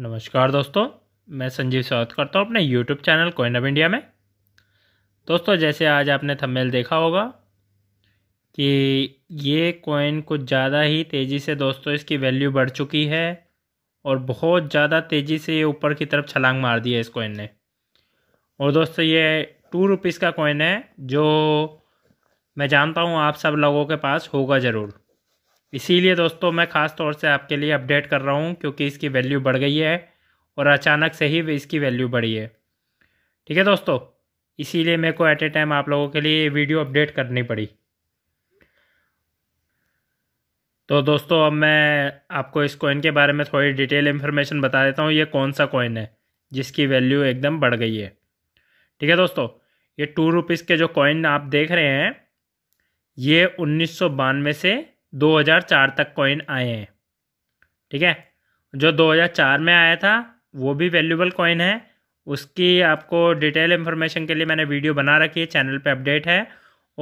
नमस्कार दोस्तों मैं संजीव स्वागत करता हूँ अपने YouTube channel coin of India में दोस्तों जैसे आज आपने थंबनेल देखा होगा कि ये कॉइन कुछ ज़्यादा ही तेज़ी से दोस्तों इसकी वैल्यू बढ़ चुकी है और बहुत ज़्यादा तेज़ी से ये ऊपर की तरफ छलांग मार दी है इस कॉइन ने और दोस्तों ये टू रुपीज़ का कॉइन है जो मैं जानता हूँ आप सब लोगों के पास होगा ज़रूर इसीलिए दोस्तों मैं ख़ास तौर से आपके लिए अपडेट कर रहा हूँ क्योंकि इसकी वैल्यू बढ़ गई है और अचानक से ही इसकी वैल्यू बढ़ी है ठीक है दोस्तों इसीलिए मेरे को एट ए टाइम आप लोगों के लिए वीडियो अपडेट करनी पड़ी तो दोस्तों अब मैं आपको इस कॉइन के बारे में थोड़ी डिटेल इन्फॉर्मेशन बता देता हूँ ये कौन सा कॉइन है जिसकी वैल्यू एकदम बढ़ गई है ठीक है दोस्तों ये टू रुपीज़ के जो कॉइन आप देख रहे हैं ये उन्नीस से 2004 तक कॉइन आए हैं ठीक है जो 2004 में आया था वो भी वैल्यूबल कॉइन है उसकी आपको डिटेल इन्फॉर्मेशन के लिए मैंने वीडियो बना रखी है चैनल पे अपडेट है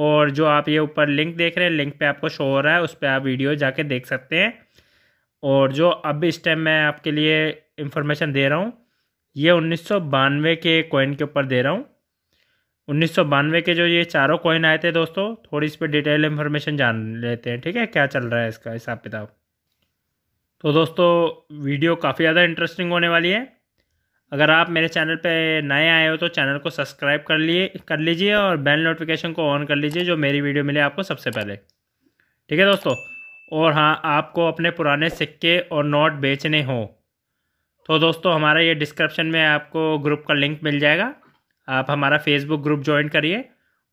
और जो आप ये ऊपर लिंक देख रहे हैं लिंक पे आपको शो हो रहा है उस पर आप वीडियो जाके देख सकते हैं और जो अब इस टाइम मैं आपके लिए इन्फॉर्मेशन दे रहा हूँ ये उन्नीस के कॉइन के ऊपर दे रहा हूँ उन्नीस के जो ये चारों कॉइन आए थे दोस्तों थोड़ी इस पर डिटेल इन्फॉर्मेशन जान लेते हैं ठीक है क्या चल रहा है इसका हिसाब किताब तो दोस्तों वीडियो काफ़ी ज़्यादा इंटरेस्टिंग होने वाली है अगर आप मेरे चैनल पे नए आए हो तो चैनल को सब्सक्राइब कर लिए कर लीजिए और बेल नोटिफिकेशन को ऑन कर लीजिए जो मेरी वीडियो मिले आपको सबसे पहले ठीक है दोस्तों और हाँ आपको अपने पुराने सिक्के और नोट बेचने हो तो दोस्तों हमारा ये डिस्क्रिप्शन में आपको ग्रुप का लिंक मिल जाएगा आप हमारा फेसबुक ग्रुप ज्वाइन करिए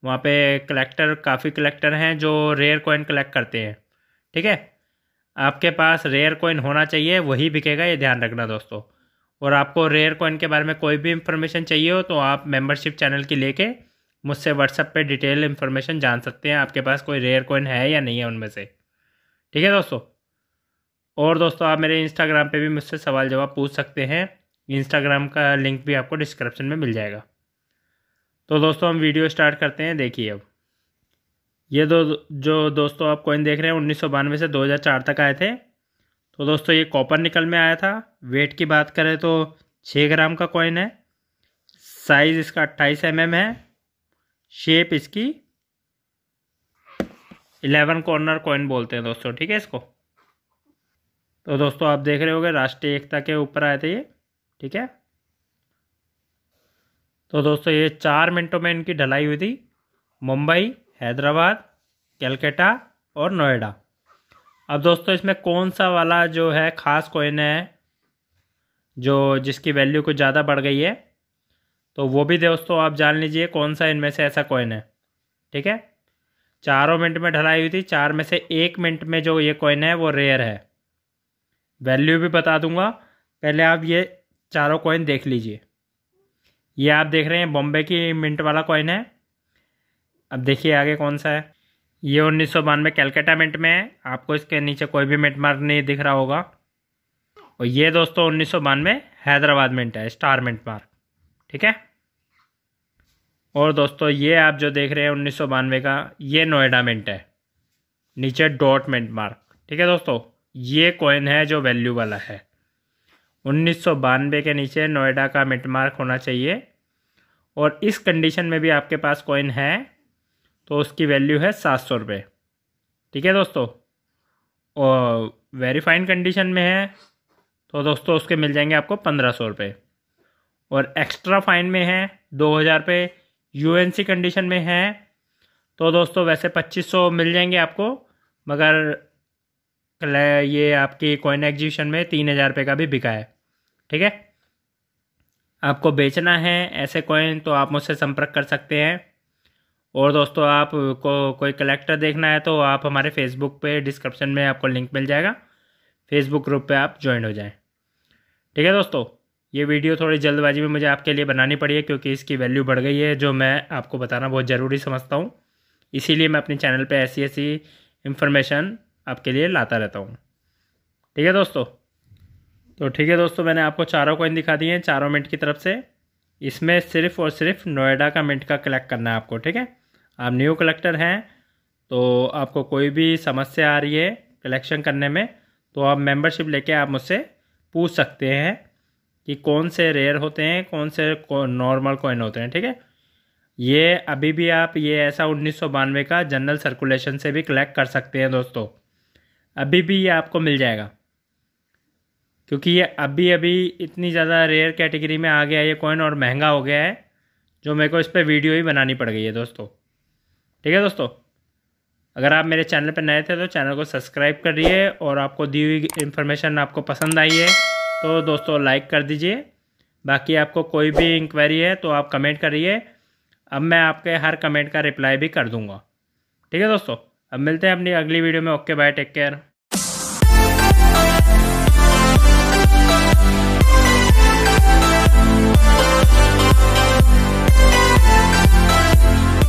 वहाँ पे कलेक्टर काफ़ी कलेक्टर हैं जो रेयर कॉइन कलेक्ट करते हैं ठीक है आपके पास रेयर कॉइन होना चाहिए वही बिकेगा ये ध्यान रखना दोस्तों और आपको रेयर कॉइन के बारे में कोई भी इंफॉर्मेशन चाहिए हो तो आप मेंबरशिप चैनल की लेके मुझसे व्हाट्सएप पे डिटेल इन्फॉर्मेशन जान सकते हैं आपके पास कोई रेयर कॉइन है या नहीं है उनमें से ठीक है दोस्तों और दोस्तों आप मेरे इंस्टाग्राम पर भी मुझसे सवाल जवाब पूछ सकते हैं इंस्टाग्राम का लिंक भी आपको डिस्क्रिप्शन में मिल जाएगा तो दोस्तों हम वीडियो स्टार्ट करते हैं देखिए अब ये दो जो दोस्तों आप कॉइन देख रहे हैं उन्नीस से 2004 तक आए थे तो दोस्तों ये कॉपर निकल में आया था वेट की बात करें तो छः ग्राम का कॉइन है साइज़ इसका अट्ठाईस एम mm है शेप इसकी इलेवन कॉर्नर कॉइन बोलते हैं दोस्तों ठीक है इसको तो दोस्तों आप देख रहे गए राष्ट्रीय एकता के ऊपर आए थे ये ठीक है तो दोस्तों ये चार मिनटों में इनकी ढलाई हुई थी मुंबई हैदराबाद कैलकाटा और नोएडा अब दोस्तों इसमें कौन सा वाला जो है ख़ास कोइन है जो जिसकी वैल्यू कुछ ज़्यादा बढ़ गई है तो वो भी दोस्तों आप जान लीजिए कौन सा इनमें से ऐसा कोइन है ठीक है चारों मिनट में ढलाई हुई थी चार में से एक मिनट में जो ये कोइन है वो रेयर है वैल्यू भी बता दूंगा पहले आप ये चारों कोइन देख लीजिए ये आप देख रहे हैं बॉम्बे की मिंट वाला कॉइन है अब देखिए आगे कौन सा है ये उन्नीस सौ बानवे कैलकाटा मिंट में है आपको इसके नीचे कोई भी मिंट मार्क नहीं दिख रहा होगा और ये दोस्तों उन्नीस सौ बानवे हैदराबाद मिंट है स्टार मिंट मार्क ठीक है और दोस्तों ये आप जो देख रहे हैं उन्नीस सौ बानवे का ये नोएडा मिंट है नीचे डॉट मिंट मार्क ठीक है दोस्तों ये कॉइन है जो वैल्यू वाला है उन्नीस सौ बानवे के नीचे नोएडा का मिंट मार्क होना चाहिए और इस कंडीशन में भी आपके पास कॉइन है तो उसकी वैल्यू है सात सौ रुपये ठीक है दोस्तों और वेरीफाइन कंडीशन में है तो दोस्तों उसके मिल जाएंगे आपको पंद्रह सौ रुपये और एक्स्ट्रा फाइन में है दो हज़ार रुपये यूएनसी कंडीशन में है तो दोस्तों वैसे पच्चीस सौ मिल जाएंगे आपको मगर ये आपकी कॉइन एग्जीबिशन में तीन हज़ार रुपये का भी बिका है ठीक है आपको बेचना है ऐसे कॉइन तो आप मुझसे संपर्क कर सकते हैं और दोस्तों आप को कोई कलेक्टर देखना है तो आप हमारे फेसबुक पे डिस्क्रिप्शन में आपको लिंक मिल जाएगा फेसबुक ग्रुप पे आप ज्वाइन हो जाएं ठीक है दोस्तों ये वीडियो थोड़ी जल्दबाजी में मुझे आपके लिए बनानी पड़ी है क्योंकि इसकी वैल्यू बढ़ गई है जो मैं आपको बताना बहुत ज़रूरी समझता हूँ इसीलिए मैं अपने चैनल पर ऐसी ऐसी इन्फॉर्मेशन आपके लिए लाता रहता हूँ ठीक है दोस्तों तो ठीक है दोस्तों मैंने आपको चारों कॉइन दिखा दिए हैं चारों मिनट की तरफ से इसमें सिर्फ और सिर्फ नोएडा का मिनट का कलेक्ट करना है आपको ठीक है आप न्यू कलेक्टर हैं तो आपको कोई भी समस्या आ रही है कलेक्शन करने में तो आप मेंबरशिप लेके आप मुझसे पूछ सकते हैं कि कौन से रेयर होते हैं कौन से नॉर्मल कॉइन होते हैं ठीक है ये अभी भी आप ये ऐसा उन्नीस का जनरल सर्कुलेशन से भी कलेक्ट कर सकते हैं दोस्तों अभी भी ये आपको मिल जाएगा क्योंकि ये अभी अभी इतनी ज़्यादा रेयर कैटेगरी में आ गया है ये कॉइन और महंगा हो गया है जो मेरे को इस पर वीडियो ही बनानी पड़ गई है दोस्तों ठीक है दोस्तों अगर आप मेरे चैनल पर नए थे तो चैनल को सब्सक्राइब करिए और आपको दी हुई इन्फॉर्मेशन आपको पसंद आई है तो दोस्तों लाइक कर दीजिए बाकी आपको कोई भी इंक्वायरी है तो आप कमेंट करिए अब मैं आपके हर कमेंट का रिप्लाई भी कर दूंगा ठीक है दोस्तों अब मिलते हैं अपनी अगली वीडियो में ओके बाय टेक केयर